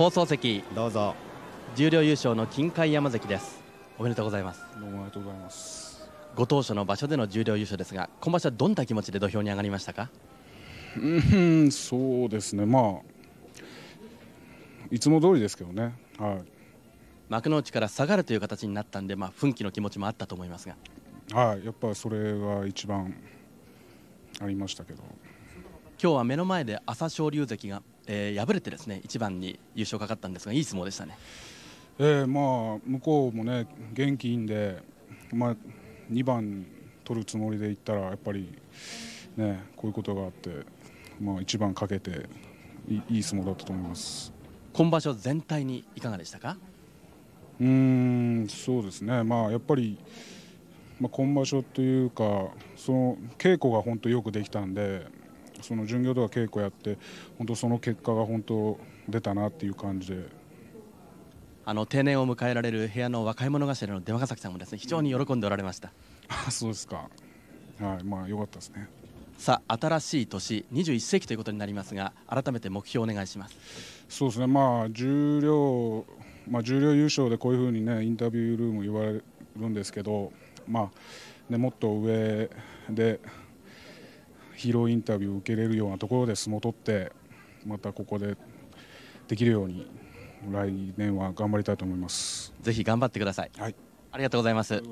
放送席どうぞ十両優勝の金開山関ですおめでとうございますどうもありがとうございますご当所の場所での十両優勝ですが今場所はどんな気持ちで土俵に上がりましたかうんそうですねまあいつも通りですけどねはい幕の内から下がるという形になったんでまあ奮起の気持ちもあったと思いますがはいやっぱそれが一番ありましたけど今日は目の前で朝青龍関がえー、敗れてですね一番に優勝かかったんですがいい相撲でしたね。えー、まあ向こうもね元気いいんで、まあ2番取るつもりでいったらやっぱりねこういうことがあって、まあ一番かけていい相撲だったと思います。今場所全体にいかがでしたか？うーんそうですね。まあやっぱり。まあ、今場所というかその稽古が本当よくできたんで、その巡業とか稽古やって本当その結果が本当出たなっていう感じで。あの定年を迎えられる部屋の若い者頭の出間崎さんもですね非常に喜んでおられました。あ、そうですか。はい、まあ良かったですね。さあ新しい年21世紀ということになりますが改めて目標をお願いしますそうですね、まあ、重量、まあ、重量優勝でこういうふうに、ね、インタビュールーム言われるんですけど、まあね、もっと上でヒーローインタビューを受けれるようなところで相撲を取ってまたここでできるように来年は頑張りたいと思いますぜひ頑張ってください、はい、ありがとうございます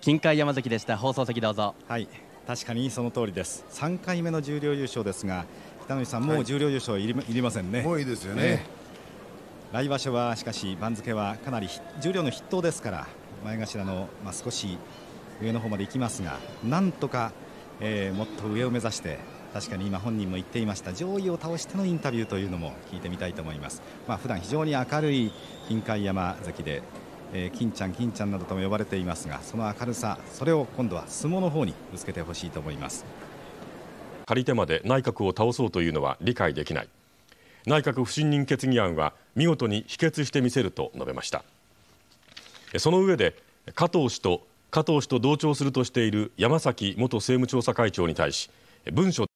金海山崎でした放送席どうぞはい確かにその通りです3回目の十両優勝ですが北のさんもう十両優勝いり,、い、りませんねもういいですよね、え来場所はしかし番付はかなり十両の筆頭ですから前頭のまあ少し上の方まで行きますがなんとかえー、もっと上を目指して確かに今本人も言っていました上位を倒してのインタビューというのも聞いてみたいと思います、まあ、普段非常に明るい金海山関で、えー、金ちゃん金ちゃんなどとも呼ばれていますがその明るさそれを今度は相撲の方にぶつけてほしいと思います借り手まで内閣を倒そうというのは理解できない内閣不信任決議案は見事に否決してみせると述べましたその上で加藤氏と加藤氏と同調するとしている山崎元政務調査会長に対し文書